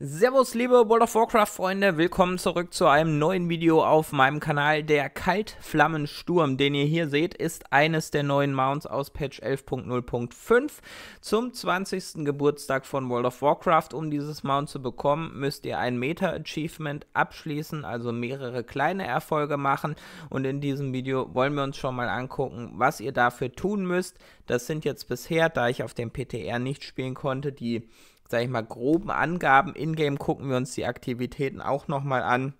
Servus liebe World of Warcraft Freunde, willkommen zurück zu einem neuen Video auf meinem Kanal. Der Kaltflammensturm, den ihr hier seht, ist eines der neuen Mounts aus Patch 11.0.5 zum 20. Geburtstag von World of Warcraft. Um dieses Mount zu bekommen, müsst ihr ein Meta-Achievement abschließen, also mehrere kleine Erfolge machen. Und in diesem Video wollen wir uns schon mal angucken, was ihr dafür tun müsst. Das sind jetzt bisher, da ich auf dem PTR nicht spielen konnte, die sage ich mal, groben Angaben. In-game gucken wir uns die Aktivitäten auch nochmal an.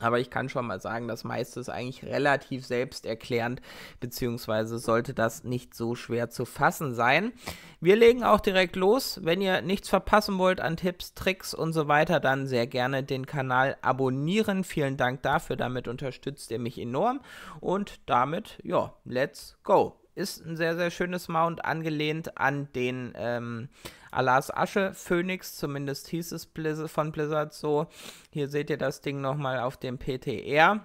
Aber ich kann schon mal sagen, das meiste ist eigentlich relativ selbsterklärend, beziehungsweise sollte das nicht so schwer zu fassen sein. Wir legen auch direkt los. Wenn ihr nichts verpassen wollt an Tipps, Tricks und so weiter, dann sehr gerne den Kanal abonnieren. Vielen Dank dafür, damit unterstützt ihr mich enorm. Und damit, ja, let's go. Ist ein sehr, sehr schönes Mount, angelehnt an den... Ähm, Alas Asche Phoenix, zumindest hieß es von Blizzard so. Hier seht ihr das Ding nochmal auf dem PTR.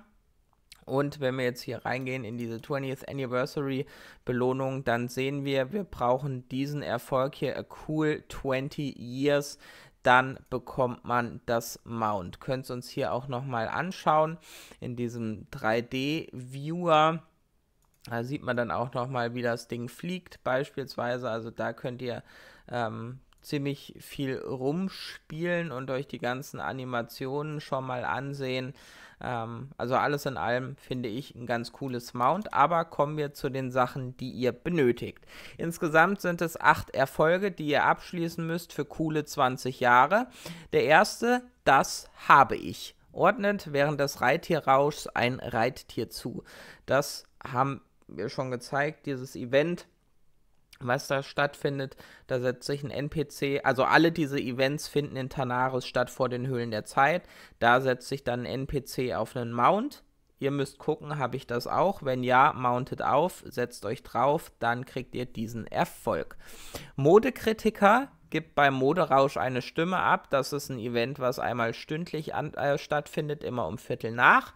Und wenn wir jetzt hier reingehen in diese 20th Anniversary Belohnung, dann sehen wir, wir brauchen diesen Erfolg hier, a cool 20 years dann bekommt man das Mount. Könnt ihr uns hier auch nochmal anschauen in diesem 3D-Viewer. Da sieht man dann auch nochmal, wie das Ding fliegt beispielsweise. Also da könnt ihr ähm, ziemlich viel rumspielen und euch die ganzen Animationen schon mal ansehen. Ähm, also alles in allem finde ich ein ganz cooles Mount. Aber kommen wir zu den Sachen, die ihr benötigt. Insgesamt sind es acht Erfolge, die ihr abschließen müsst für coole 20 Jahre. Der erste, das habe ich. Ordnet während des Reittierrauschs ein Reittier zu. Das haben mir schon gezeigt, dieses Event, was da stattfindet. Da setzt sich ein NPC, also alle diese Events finden in Tanaris statt vor den Höhlen der Zeit. Da setzt sich dann ein NPC auf einen Mount. Ihr müsst gucken, habe ich das auch? Wenn ja, mountet auf, setzt euch drauf, dann kriegt ihr diesen Erfolg. Modekritiker gibt beim Moderausch eine Stimme ab. Das ist ein Event, was einmal stündlich an, äh, stattfindet, immer um Viertel nach,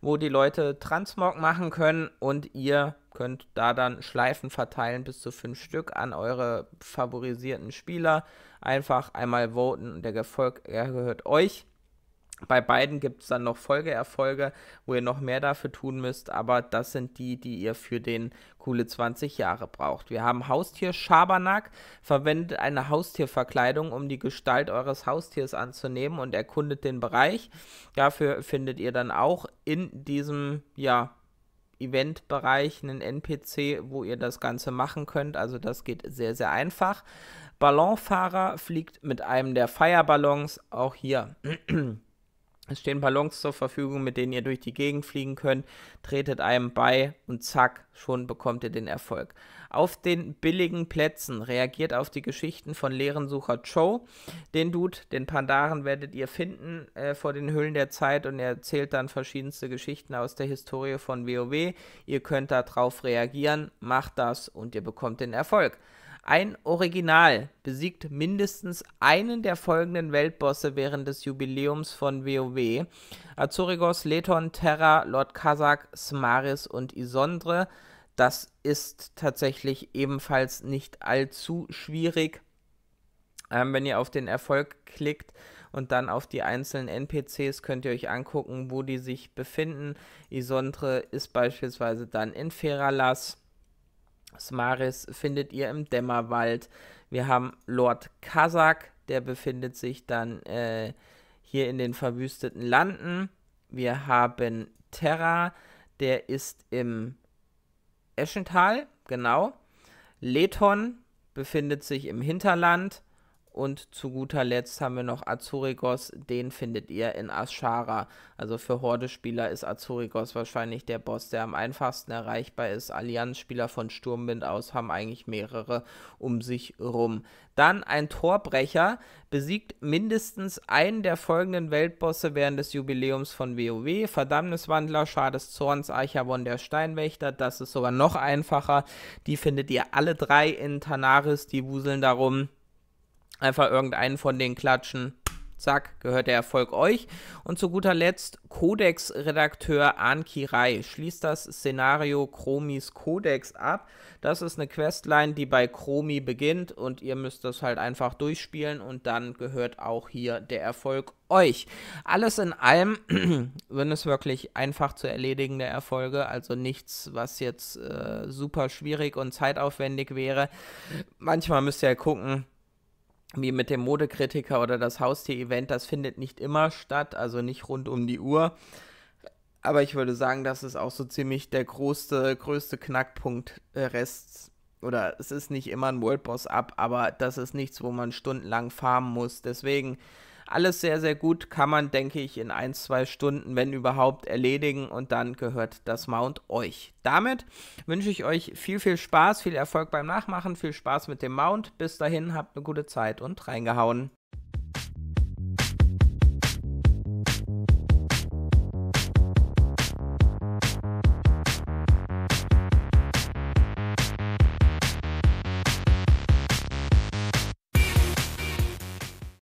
wo die Leute Transmog machen können und ihr könnt da dann Schleifen verteilen, bis zu fünf Stück an eure favorisierten Spieler. Einfach einmal voten und der Erfolg gehört euch. Bei beiden gibt es dann noch Folgeerfolge, wo ihr noch mehr dafür tun müsst, aber das sind die, die ihr für den coole 20 Jahre braucht. Wir haben Haustier Schabernack. Verwendet eine Haustierverkleidung, um die Gestalt eures Haustiers anzunehmen und erkundet den Bereich. Dafür findet ihr dann auch in diesem, ja, Eventbereich einen NPC, wo ihr das Ganze machen könnt. Also das geht sehr, sehr einfach. Ballonfahrer fliegt mit einem der Feierballons. Auch hier es stehen Ballons zur Verfügung, mit denen ihr durch die Gegend fliegen könnt. Tretet einem bei und zack, schon bekommt ihr den Erfolg. Auf den billigen Plätzen reagiert auf die Geschichten von Lehrensucher Joe. Den Dude, den Pandaren, werdet ihr finden äh, vor den Höhlen der Zeit und er erzählt dann verschiedenste Geschichten aus der Historie von WoW. Ihr könnt darauf reagieren, macht das und ihr bekommt den Erfolg. Ein Original besiegt mindestens einen der folgenden Weltbosse während des Jubiläums von WoW. Azurigos, Leton, Terra, Lord Kazak, Smaris und Isondre. Das ist tatsächlich ebenfalls nicht allzu schwierig. Ähm, wenn ihr auf den Erfolg klickt und dann auf die einzelnen NPCs, könnt ihr euch angucken, wo die sich befinden. Isondre ist beispielsweise dann in Feralas. Smaris findet ihr im Dämmerwald. Wir haben Lord Kazak, der befindet sich dann äh, hier in den verwüsteten Landen. Wir haben Terra, der ist im Eschental, genau. Leton befindet sich im Hinterland. Und zu guter Letzt haben wir noch Azurigos, den findet ihr in Ashara. Also für Horde-Spieler ist Azurigos wahrscheinlich der Boss, der am einfachsten erreichbar ist. Allianz-Spieler von Sturmwind aus haben eigentlich mehrere um sich rum. Dann ein Torbrecher besiegt mindestens einen der folgenden Weltbosse während des Jubiläums von WoW. Verdammniswandler, Schar des Zorns, Archavon der Steinwächter. Das ist sogar noch einfacher. Die findet ihr alle drei in Tanaris, die wuseln darum Einfach irgendeinen von denen klatschen. Zack, gehört der Erfolg euch. Und zu guter Letzt, Codex-Redakteur Anki Rai. schließt das Szenario Chromis Codex ab. Das ist eine Questline, die bei Chromi beginnt und ihr müsst das halt einfach durchspielen und dann gehört auch hier der Erfolg euch. Alles in allem sind es wirklich einfach zu erledigende Erfolge, also nichts, was jetzt äh, super schwierig und zeitaufwendig wäre. Manchmal müsst ihr ja halt gucken, wie mit dem Modekritiker oder das Haustier-Event, das findet nicht immer statt, also nicht rund um die Uhr. Aber ich würde sagen, das ist auch so ziemlich der größte, größte Knackpunkt äh, Rest. Oder es ist nicht immer ein World Boss Up, aber das ist nichts, wo man stundenlang farmen muss. Deswegen alles sehr, sehr gut kann man, denke ich, in ein, zwei Stunden, wenn überhaupt, erledigen und dann gehört das Mount euch. Damit wünsche ich euch viel, viel Spaß, viel Erfolg beim Nachmachen, viel Spaß mit dem Mount. Bis dahin, habt eine gute Zeit und reingehauen.